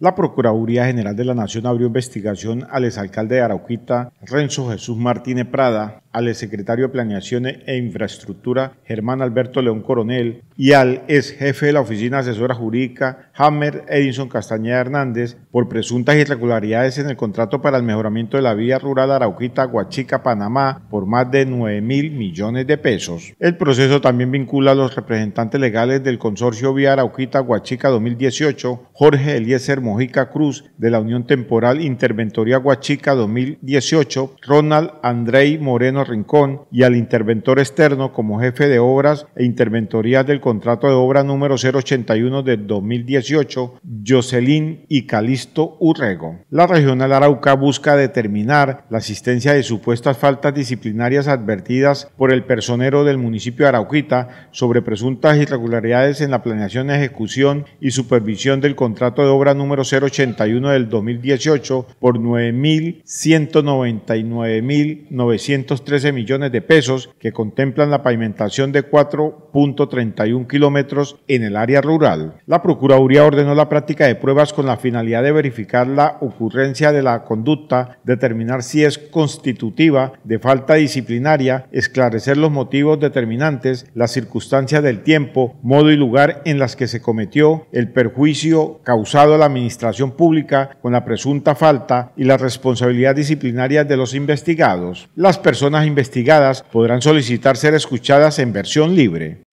La Procuraduría General de la Nación abrió investigación al exalcalde de Arauquita, Renzo Jesús Martínez Prada, al exsecretario de Planeaciones e Infraestructura, Germán Alberto León Coronel, y al ex jefe de la Oficina Asesora Jurídica, Hammer Edison Castañeda Hernández, por presuntas irregularidades en el contrato para el mejoramiento de la vía rural Arauquita-Guachica-Panamá por más de 9 mil millones de pesos. El proceso también vincula a los representantes legales del consorcio Vía Arauquita-Guachica 2018, Jorge Eliezer Mojica Cruz, de la Unión Temporal Interventoría Guachica 2018, Ronald Andrei Moreno Rincón, y al interventor externo como jefe de obras e interventoría del contrato de obra número 081 del 2018, Jocelyn y Calisto Urrego. La regional Arauca busca determinar la existencia de supuestas faltas disciplinarias advertidas por el personero del municipio de Arauquita sobre presuntas irregularidades en la planeación, ejecución y supervisión del contrato de obra número 081 del 2018 por 9.199.913 millones de pesos que contemplan la pavimentación de 4.31 kilómetros en el área rural. La Procuraduría ordenó la práctica de pruebas con la finalidad de verificar la ocurrencia de la conducta, determinar si es constitutiva de falta disciplinaria, esclarecer los motivos determinantes, las circunstancias del tiempo, modo y lugar en las que se cometió, el perjuicio causado a la administración pública con la presunta falta y la responsabilidad disciplinaria de los investigados. Las personas investigadas podrán solicitar ser escuchadas en versión libre.